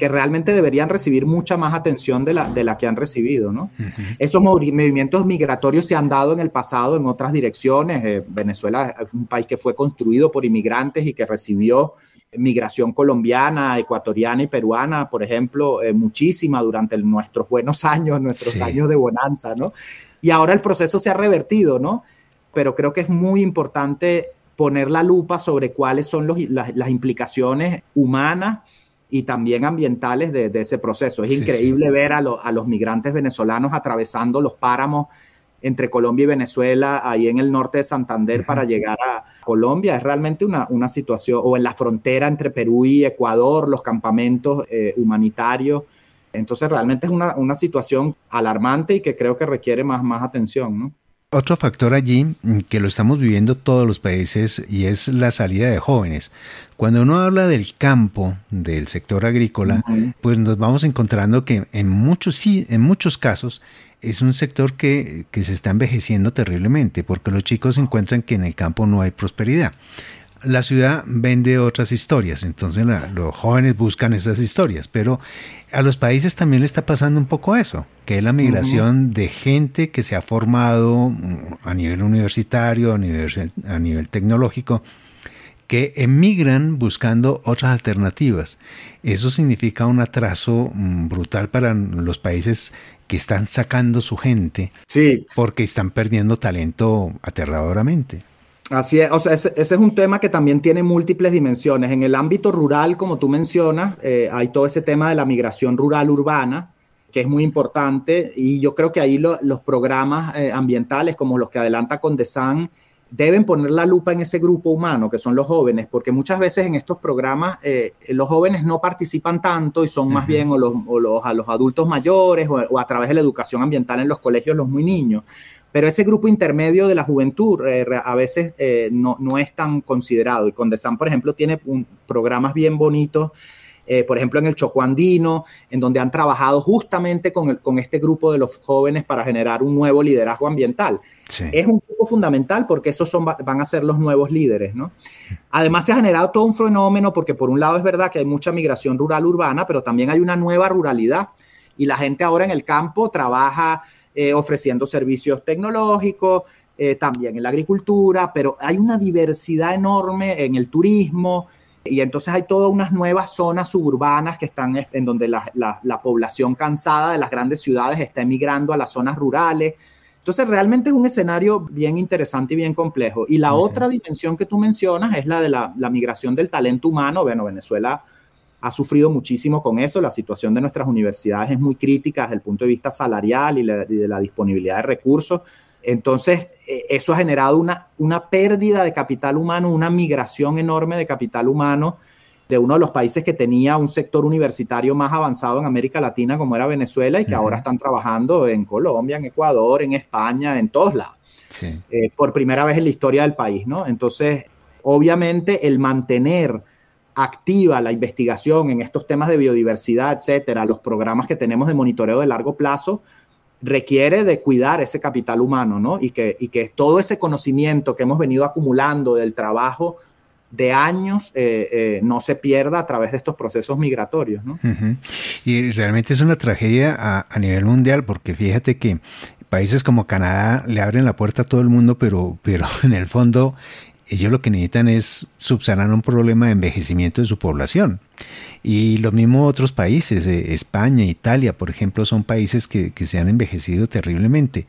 que realmente deberían recibir mucha más atención de la, de la que han recibido. ¿no? Esos movimientos migratorios se han dado en el pasado en otras direcciones. Eh, Venezuela es un país que fue construido por inmigrantes y que recibió migración colombiana, ecuatoriana y peruana, por ejemplo, eh, muchísima durante nuestros buenos años, nuestros años de bonanza, ¿no? Y ahora el proceso se ha revertido, ¿no? Pero creo que es muy importante poner la lupa sobre cuáles son las implicaciones humanas y también ambientales de, ese proceso. Es increíble ver a, los migrantes venezolanos atravesando los páramos entre Colombia y Venezuela, ahí en el norte de Santander, para llegar a Colombia. Es realmente una, una, situación, o en la frontera entre Perú y Ecuador, los campamentos eh, humanitarios. Entonces, realmente es una, una, situación alarmante y que creo que requiere más, más atención, ¿no? Otro factor allí que lo estamos viviendo todos los países y es la salida de jóvenes. Cuando uno habla del campo, del sector agrícola, pues nos vamos encontrando que en muchos, sí, en muchos casos es un sector que, que, se está envejeciendo terriblemente porque los chicos encuentran que en el campo no hay prosperidad la ciudad vende otras historias, entonces los jóvenes buscan esas historias, pero a los países también le está pasando un poco eso, que es la migración de gente que se ha formado mm, a nivel universitario, a nivel, a nivel tecnológico, que emigran buscando otras alternativas. Eso significa un atraso mm, brutal para los países que están sacando su gente, sí. porque están perdiendo talento aterradoramente. Así es, o sea, ese, es un tema que también tiene múltiples dimensiones. En el ámbito rural, como tú mencionas, eh, hay todo ese tema de la migración rural-urbana, que es muy importante, y yo creo que ahí los programas eh, ambientales, como los que adelanta Condesan, deben poner la lupa en ese grupo humano, que son los jóvenes, porque muchas veces en estos programas eh, los jóvenes no participan tanto y son más bien o los, a los adultos mayores o a través de la educación ambiental en los colegios los muy niños. Pero ese grupo intermedio de la juventud eh, a veces eh, no, es tan considerado. Y Condesan por ejemplo, tiene programas bien bonitos, eh, por ejemplo, en el Chocó Andino, en donde han trabajado justamente con, con este grupo de los jóvenes para generar un nuevo liderazgo ambiental. Es un grupo fundamental porque esos son, van a ser los nuevos líderes. ¿no? Además, se ha generado todo un fenómeno porque, por un lado, es verdad que hay mucha migración rural-urbana, pero también hay una nueva ruralidad. Y la gente ahora en el campo trabaja eh, ofreciendo servicios tecnológicos, eh, también en la agricultura, pero hay una diversidad enorme en el turismo. Y entonces hay todas unas nuevas zonas suburbanas que están en donde la, población cansada de las grandes ciudades está emigrando a las zonas rurales. Entonces, realmente es un escenario bien interesante y bien complejo. Y la otra dimensión que tú mencionas es la de la, la, migración del talento humano. Bueno, Venezuela ha sufrido muchísimo con eso. La situación de nuestras universidades es muy crítica desde el punto de vista salarial y, de la disponibilidad de recursos. Entonces, e, eso ha generado una, una, pérdida de capital humano, una migración enorme de capital humano de uno de los países que tenía un sector universitario más avanzado en América Latina, como era Venezuela, y que ahora están trabajando en Colombia, en Ecuador, en España, en todos lados. Eh, por primera vez en la historia del país, ¿no? Entonces, obviamente, el mantener activa la investigación en estos temas de biodiversidad, etcétera, los programas que tenemos de monitoreo de largo plazo, requiere de cuidar ese capital humano, ¿no? Y que, que todo ese conocimiento que hemos venido acumulando del trabajo de años eh, eh, no se pierda a través de estos procesos migratorios. ¿no? Y realmente es una tragedia a, nivel mundial porque fíjate que países como Canadá le abren la puerta a todo el mundo, pero, pero en el fondo ellos lo que necesitan es subsanar un problema de envejecimiento de su población. Y lo mismo otros países, eh, España, Italia, por ejemplo, son países que, se han envejecido terriblemente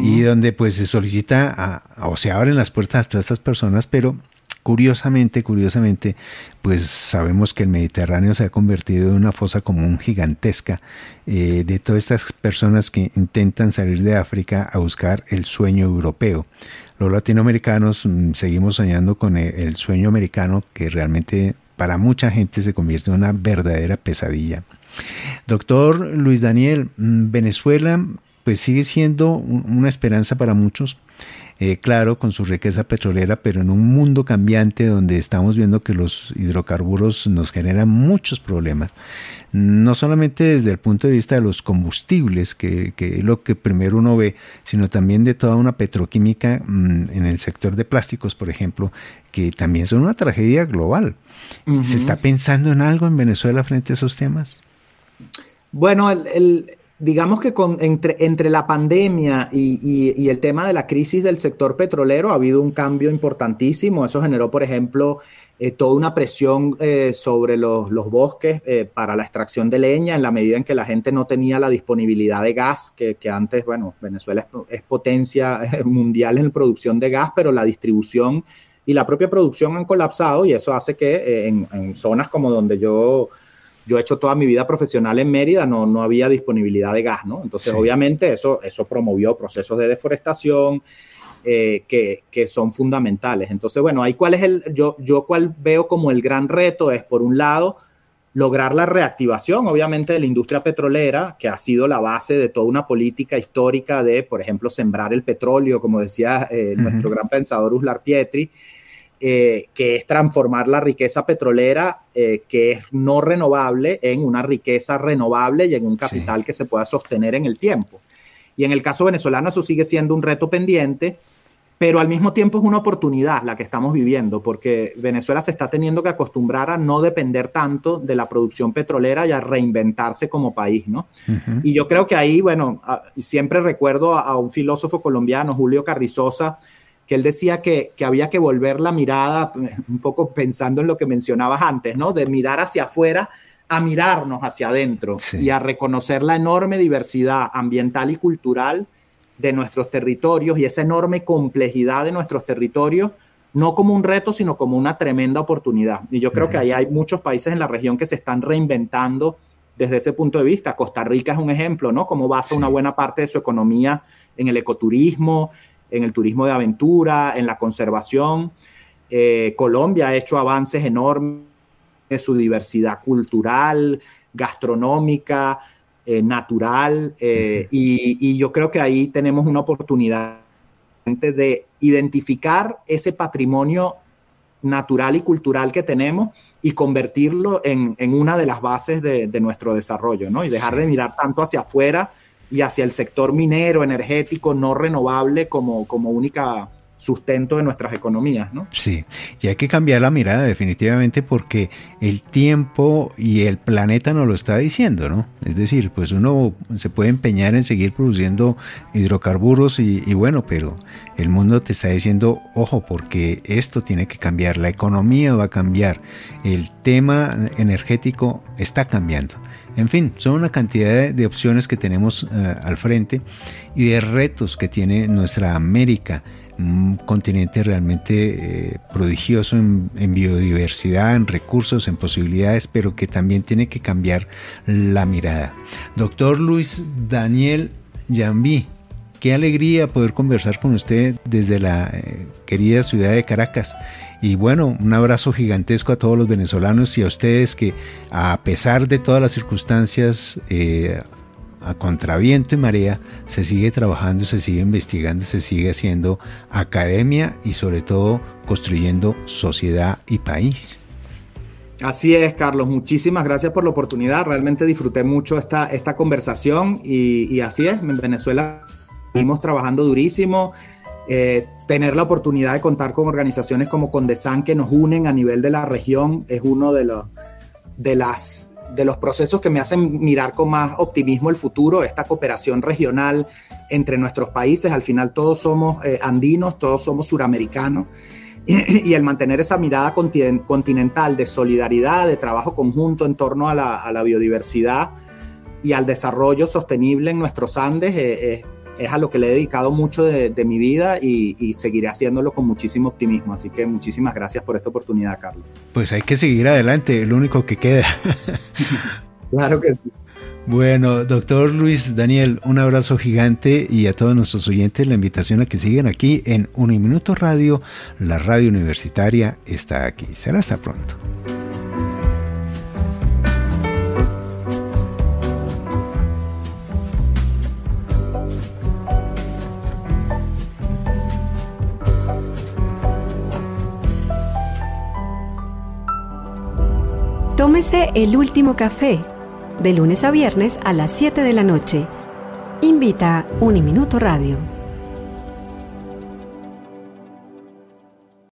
y donde pues se solicita o se abren las puertas a todas estas personas, pero curiosamente, curiosamente, pues sabemos que el Mediterráneo se ha convertido en una fosa común gigantesca eh, de todas estas personas que intentan salir de África a buscar el sueño europeo, los latinoamericanos mm, seguimos soñando con e, el sueño americano que realmente para mucha gente se convierte en una verdadera pesadilla. Doctor Luis Daniel, mm, Venezuela pues sigue siendo una esperanza para muchos, eh, claro, con su riqueza petrolera, pero en un mundo cambiante donde estamos viendo que los hidrocarburos nos generan muchos problemas, no solamente desde el punto de vista de los combustibles, que, es lo que primero uno ve, sino también de toda una petroquímica mm, en el sector de plásticos, por ejemplo, que también son una tragedia global. ¿Se está pensando en algo en Venezuela frente a esos temas? Bueno, el, digamos que entre, la pandemia y, el tema de la crisis del sector petrolero ha habido un cambio importantísimo. Eso generó, por ejemplo, eh, toda una presión eh, sobre los, bosques eh, para la extracción de leña en la medida en que la gente no tenía la disponibilidad de gas, que, antes, bueno, Venezuela es, potencia mundial en producción de gas, pero la distribución y la propia producción han colapsado y eso hace que en zonas como donde yo yo he hecho toda mi vida profesional en Mérida, no, no había disponibilidad de gas, ¿no? Entonces, obviamente, eso, eso promovió procesos de deforestación eh, que, son fundamentales. Entonces, bueno, ahí cuál es el, yo, yo cuál veo como el gran reto es, por un lado, lograr la reactivación, obviamente, de la industria petrolera, que ha sido la base de toda una política histórica de, por ejemplo, sembrar el petróleo, como decía eh, nuestro gran pensador Uslar Pietri, eh, que es transformar la riqueza petrolera, eh, que es no renovable, en una riqueza renovable y en un capital que se pueda sostener en el tiempo. Y en el caso venezolano eso sigue siendo un reto pendiente, pero al mismo tiempo es una oportunidad la que estamos viviendo, porque Venezuela se está teniendo que acostumbrar a no depender tanto de la producción petrolera y a reinventarse como país, ¿no? Y yo creo que ahí, bueno, siempre recuerdo a un filósofo colombiano, Julio Carrizosa, él decía que, había que volver la mirada, un poco pensando en lo que mencionabas antes, ¿no? De mirar hacia afuera a mirarnos hacia adentro y a reconocer la enorme diversidad ambiental y cultural de nuestros territorios y esa enorme complejidad de nuestros territorios, no como un reto, sino como una tremenda oportunidad. Y yo creo que ahí hay muchos países en la región que se están reinventando desde ese punto de vista. Costa Rica es un ejemplo, ¿no? Como basa una buena parte de su economía en el ecoturismo, en el turismo de aventura, en la conservación. Eh, Colombia ha hecho avances enormes en su diversidad cultural, gastronómica, eh, natural, eh, y, yo creo que ahí tenemos una oportunidad de identificar ese patrimonio natural y cultural que tenemos y convertirlo en, una de las bases de, nuestro desarrollo, ¿no? Y dejar de mirar tanto hacia afuera y hacia el sector minero, energético, no renovable como, como única sustento de nuestras economías, ¿no? Sí, y hay que cambiar la mirada definitivamente porque el tiempo y el planeta nos lo está diciendo, ¿no? Es decir, pues uno se puede empeñar en seguir produciendo hidrocarburos y bueno, pero el mundo te está diciendo, ojo, porque esto tiene que cambiar, la economía va a cambiar, el tema energético está cambiando. En fin, son una cantidad de, opciones que tenemos eh, al frente y de retos que tiene nuestra América, un continente realmente eh, prodigioso en, biodiversidad, en recursos, en posibilidades, pero que también tiene que cambiar la mirada. Doctor Luis Daniel Yambí, qué alegría poder conversar con usted desde la eh, querida ciudad de Caracas y bueno, un abrazo gigantesco a todos los venezolanos y a ustedes que a pesar de todas las circunstancias, eh, a contraviento y marea, se sigue trabajando, se sigue investigando, se sigue haciendo academia y sobre todo construyendo sociedad y país. Así es, Carlos. Muchísimas gracias por la oportunidad. Realmente disfruté mucho esta, esta conversación y, y así es, en Venezuela seguimos trabajando durísimo. Eh, tener la oportunidad de contar con organizaciones como Condesan que nos unen a nivel de la región es uno de los, de las, de los procesos que me hacen mirar con más optimismo el futuro, esta cooperación regional entre nuestros países. Al final todos somos eh, andinos, todos somos suramericanos. Y, el mantener esa mirada continental de solidaridad, de trabajo conjunto en torno a la, biodiversidad y al desarrollo sostenible en nuestros Andes eh, es a lo que le he dedicado mucho de, mi vida y, seguiré haciéndolo con muchísimo optimismo. Así que muchísimas gracias por esta oportunidad, Carlos. Pues hay que seguir adelante, lo único que queda. claro que sí. Bueno, doctor Luis Daniel, un abrazo gigante y a todos nuestros oyentes la invitación a que sigan aquí en Uniminuto Radio. La radio universitaria está aquí. Será hasta pronto. Tómese el último café, de lunes a viernes a las 7 de la noche. Invita Uniminuto Radio.